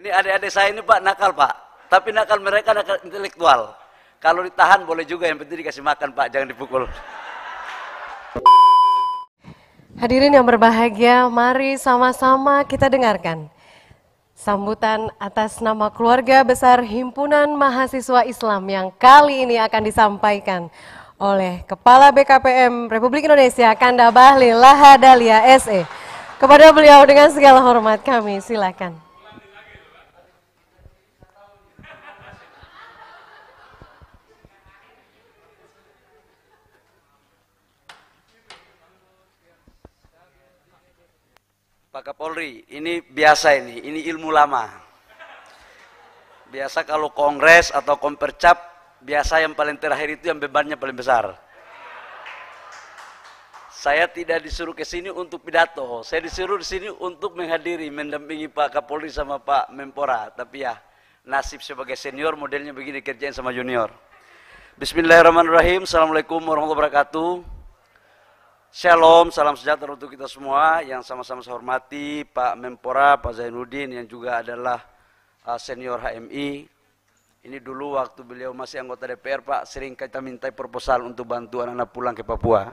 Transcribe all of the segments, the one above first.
Ini adik-adik saya ini Pak nakal Pak, tapi nakal mereka nakal intelektual. Kalau ditahan boleh juga, yang penting dikasih makan Pak, jangan dipukul. Hadirin yang berbahagia, mari sama-sama kita dengarkan sambutan atas nama keluarga besar Himpunan Mahasiswa Islam yang kali ini akan disampaikan oleh Kepala BKPM Republik Indonesia Kanda Bahlil Lahadalia SE. Kepada beliau dengan segala hormat kami silakan. Pak Kapolri, ini biasa ini, ini ilmu lama. Biasa kalau kongres atau kompercap, biasa yang paling terakhir itu yang bebannya paling besar. Saya tidak disuruh ke sini untuk pidato, saya disuruh di sini untuk menghadiri, mendampingi Pak Kapolri sama Pak Menpora. Tapi ya, nasib sebagai senior modelnya begini kerjain sama junior. Bismillahirrahmanirrahim, Assalamualaikum warahmatullahi wabarakatuh. Shalom, salam sejahtera untuk kita semua yang sama-sama saya hormati Pak Mempora, Pak Zainuddin yang juga adalah uh, senior HMI. Ini dulu waktu beliau masih anggota DPR Pak, sering kita minta proposal untuk bantu anak-anak pulang ke Papua.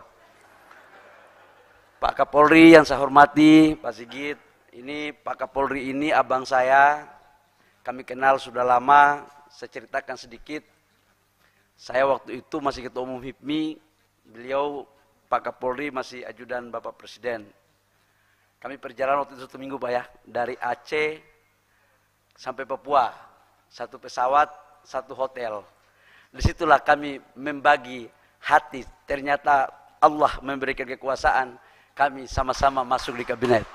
Pak Kapolri yang saya hormati, Pak Sigit, ini Pak Kapolri ini abang saya, kami kenal sudah lama, saya ceritakan sedikit. Saya waktu itu masih ketua umum HIPMI, beliau Pak Kapolri masih ajudan Bapak Presiden. Kami perjalanan waktu itu satu minggu Pak ya, dari Aceh sampai Papua. Satu pesawat, satu hotel. Disitulah kami membagi hati. Ternyata Allah memberikan kekuasaan. Kami sama-sama masuk di kabinet.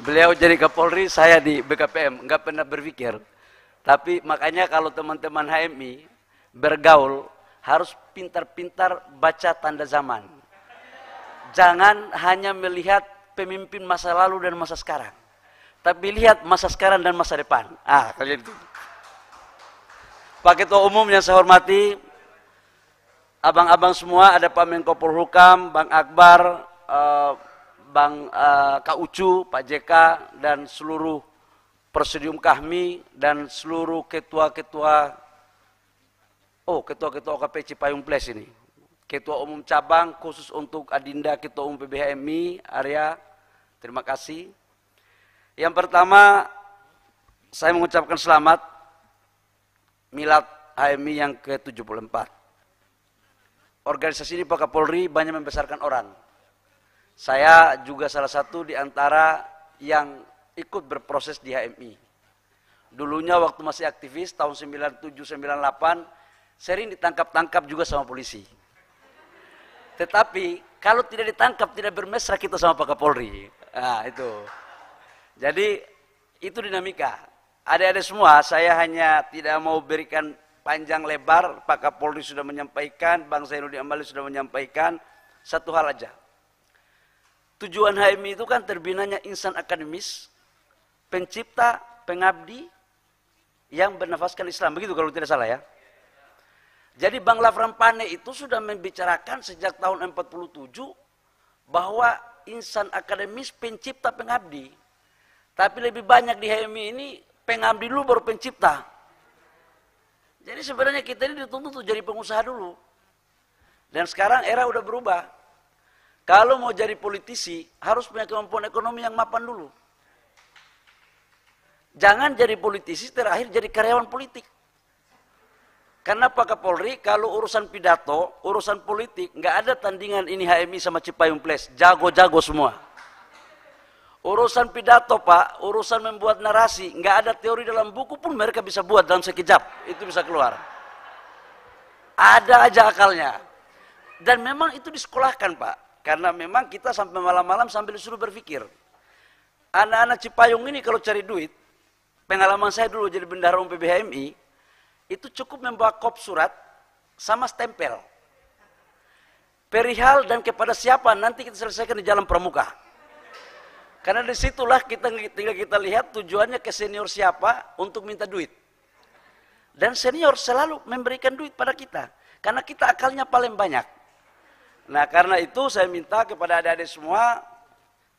Beliau jadi Kapolri, saya di BKPM. Enggak pernah berpikir. Tapi makanya kalau teman-teman HMI bergaul, harus pintar-pintar baca tanda zaman Jangan hanya melihat pemimpin masa lalu dan masa sekarang. Tapi lihat masa sekarang dan masa depan. Ah, kalian itu. Pak Ketua Umum yang saya hormati, abang-abang semua, ada Pak Menko Polhukam, Bang Akbar, eh, Bang eh, Kak Pak JK, dan seluruh Presidium kami dan seluruh ketua-ketua, oh ketua-ketua OKP Cipayung Ples ini. Ketua Umum Cabang khusus untuk Adinda Ketua Umum PBHMI Arya, terima kasih. Yang pertama, saya mengucapkan selamat Milad HMI yang ke-74. Organisasi ini Pak Kapolri banyak membesarkan orang. Saya juga salah satu di antara yang ikut berproses di HMI. Dulunya waktu masih aktivis tahun 97-98, sering ditangkap-tangkap juga sama polisi tetapi kalau tidak ditangkap, tidak bermesra kita sama Pak Kapolri. Nah, itu. Jadi itu dinamika. Ada-ada semua, saya hanya tidak mau berikan panjang lebar. Pak Kapolri sudah menyampaikan, Bang Zainuddin Amali sudah menyampaikan. Satu hal aja. Tujuan HMI itu kan terbinanya insan akademis, pencipta, pengabdi, yang bernafaskan Islam. Begitu kalau tidak salah ya. Jadi Bang Pane itu sudah membicarakan sejak tahun 47 bahwa insan akademis pencipta pengabdi. Tapi lebih banyak di HMI ini pengabdi dulu baru pencipta. Jadi sebenarnya kita ini dituntut untuk jadi pengusaha dulu. Dan sekarang era udah berubah. Kalau mau jadi politisi harus punya kemampuan ekonomi yang mapan dulu. Jangan jadi politisi terakhir jadi karyawan politik. Karena pak Kapolri? Kalau urusan pidato, urusan politik, nggak ada tandingan ini HMI sama Cipayung Place. Jago-jago semua. Urusan pidato pak, urusan membuat narasi, nggak ada teori dalam buku pun mereka bisa buat dalam sekejap, itu bisa keluar. Ada aja akalnya. Dan memang itu disekolahkan pak, karena memang kita sampai malam-malam sambil disuruh berpikir. Anak-anak Cipayung ini kalau cari duit, pengalaman saya dulu jadi bendahara umum PBHMI, itu cukup membawa kop surat sama stempel. Perihal dan kepada siapa nanti kita selesaikan di jalan pramuka. Karena disitulah kita tinggal kita lihat tujuannya ke senior siapa untuk minta duit. Dan senior selalu memberikan duit pada kita. Karena kita akalnya paling banyak. Nah karena itu saya minta kepada adik-adik semua,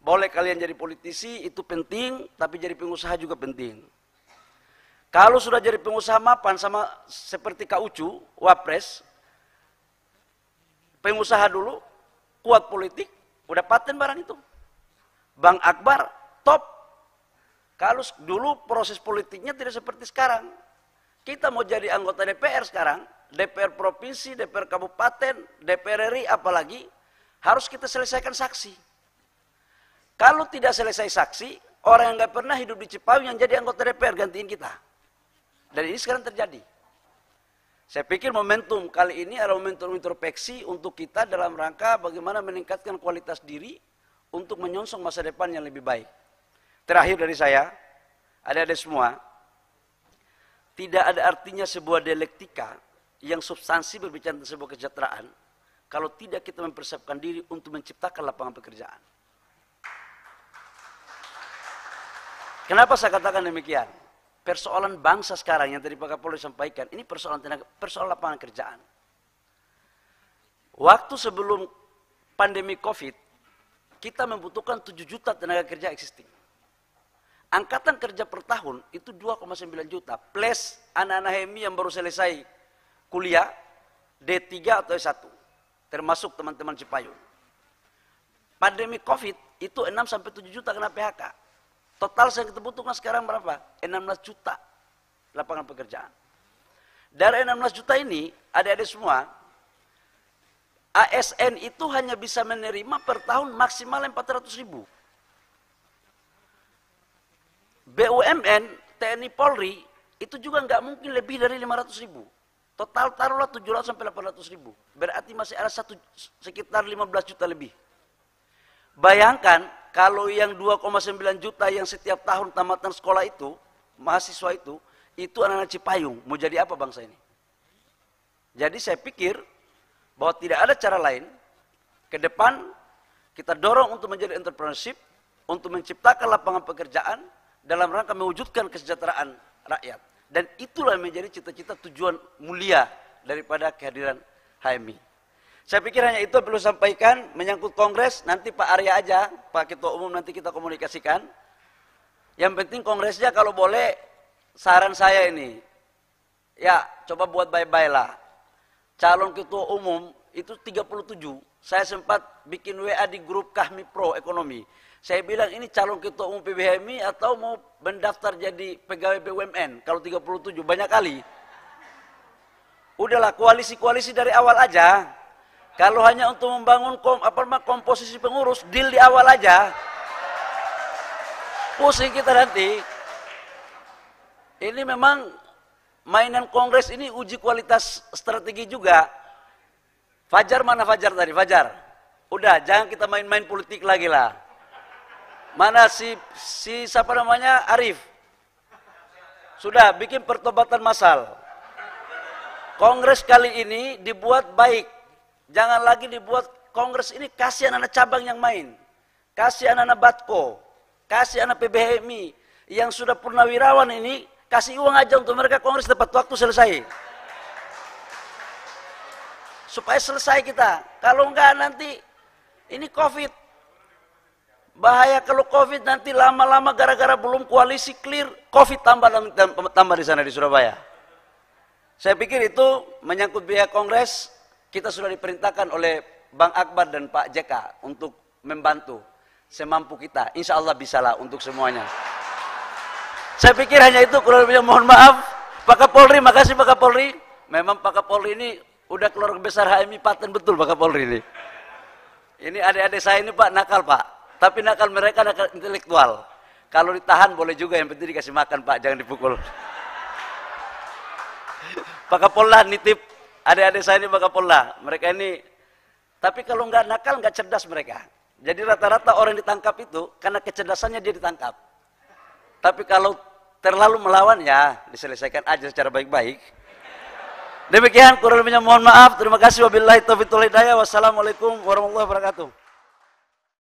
boleh kalian jadi politisi, itu penting, tapi jadi pengusaha juga penting. Kalau sudah jadi pengusaha mapan sama seperti Kak Ucu, Wapres, pengusaha dulu, kuat politik, udah paten barang itu. Bang Akbar, top. Kalau dulu proses politiknya tidak seperti sekarang. Kita mau jadi anggota DPR sekarang, DPR provinsi, DPR kabupaten, DPR RI apalagi, harus kita selesaikan saksi. Kalau tidak selesai saksi, orang yang gak pernah hidup di Cipawi yang jadi anggota DPR gantiin kita. Dan ini sekarang terjadi. Saya pikir momentum kali ini adalah momentum introspeksi untuk kita dalam rangka bagaimana meningkatkan kualitas diri untuk menyongsong masa depan yang lebih baik. Terakhir dari saya, ada-ada semua, tidak ada artinya sebuah dialektika yang substansi berbicara tentang sebuah kesejahteraan kalau tidak kita mempersiapkan diri untuk menciptakan lapangan pekerjaan. Kenapa saya katakan demikian? persoalan bangsa sekarang yang tadi Pak Kapolri sampaikan, ini persoalan tenaga, persoalan lapangan kerjaan. Waktu sebelum pandemi COVID, kita membutuhkan 7 juta tenaga kerja existing. Angkatan kerja per tahun itu 2,9 juta, plus anak-anak HMI yang baru selesai kuliah, D3 atau S1, termasuk teman-teman Cipayung. Pandemi COVID itu 6-7 juta kena PHK. Total saya butuhkan sekarang berapa? 16 juta lapangan pekerjaan. Dari 16 juta ini, adik-adik semua, ASN itu hanya bisa menerima per tahun maksimal 400 ribu. BUMN, TNI Polri, itu juga nggak mungkin lebih dari 500 ribu. Total taruhlah 700 sampai 800 ribu. Berarti masih ada satu, sekitar 15 juta lebih. Bayangkan kalau yang 2,9 juta yang setiap tahun tamatan sekolah itu, mahasiswa itu, itu anak-anak Cipayung. Mau jadi apa bangsa ini? Jadi saya pikir bahwa tidak ada cara lain. Ke depan kita dorong untuk menjadi entrepreneurship, untuk menciptakan lapangan pekerjaan dalam rangka mewujudkan kesejahteraan rakyat. Dan itulah yang menjadi cita-cita tujuan mulia daripada kehadiran HMI. Saya pikir hanya itu perlu sampaikan menyangkut kongres nanti Pak Arya aja, Pak Ketua Umum nanti kita komunikasikan. Yang penting kongresnya kalau boleh saran saya ini. Ya, coba buat baik bye lah. Calon ketua umum itu 37. Saya sempat bikin WA di grup Kahmi Pro Ekonomi. Saya bilang ini calon ketua umum PBHMI atau mau mendaftar jadi pegawai BUMN kalau 37 banyak kali. Udahlah koalisi-koalisi dari awal aja. Kalau hanya untuk membangun kom, apa namanya komposisi pengurus, deal di awal aja. Pusing kita nanti. Ini memang mainan kongres ini uji kualitas strategi juga. Fajar mana Fajar tadi? Fajar. Udah, jangan kita main-main politik lagi lah. Mana si si siapa namanya? Arif. Sudah bikin pertobatan massal. Kongres kali ini dibuat baik Jangan lagi dibuat kongres ini kasihan anak-anak cabang yang main. Kasih anak-anak Batko, kasih anak PBHMI yang sudah purnawirawan ini kasih uang aja untuk mereka kongres tepat waktu selesai. Supaya selesai kita. Kalau enggak nanti ini Covid. Bahaya kalau Covid nanti lama-lama gara-gara belum koalisi clear, Covid tambah tambah di sana di Surabaya. Saya pikir itu menyangkut biaya kongres, kita sudah diperintahkan oleh Bang Akbar dan Pak JK untuk membantu semampu kita. Insya Allah bisa lah untuk semuanya. Saya pikir hanya itu kurang lebihnya mohon maaf. Pak Kapolri, makasih Pak Kapolri. Memang Pak Kapolri ini udah keluar besar HMI Paten betul Pak Kapolri ini. Ini adik-adik saya ini Pak nakal Pak, tapi nakal mereka nakal intelektual. Kalau ditahan boleh juga yang penting dikasih makan Pak, jangan dipukul. Pak Kapolda nitip Adik-adik saya ini bakal pola. mereka ini tapi kalau nggak nakal nggak cerdas mereka. Jadi rata-rata orang yang ditangkap itu karena kecerdasannya dia ditangkap. Tapi kalau terlalu melawan ya diselesaikan aja secara baik-baik. Demikian kurang lebihnya mohon maaf. Terima kasih wabillahi taufiq Wassalamualaikum warahmatullahi wabarakatuh.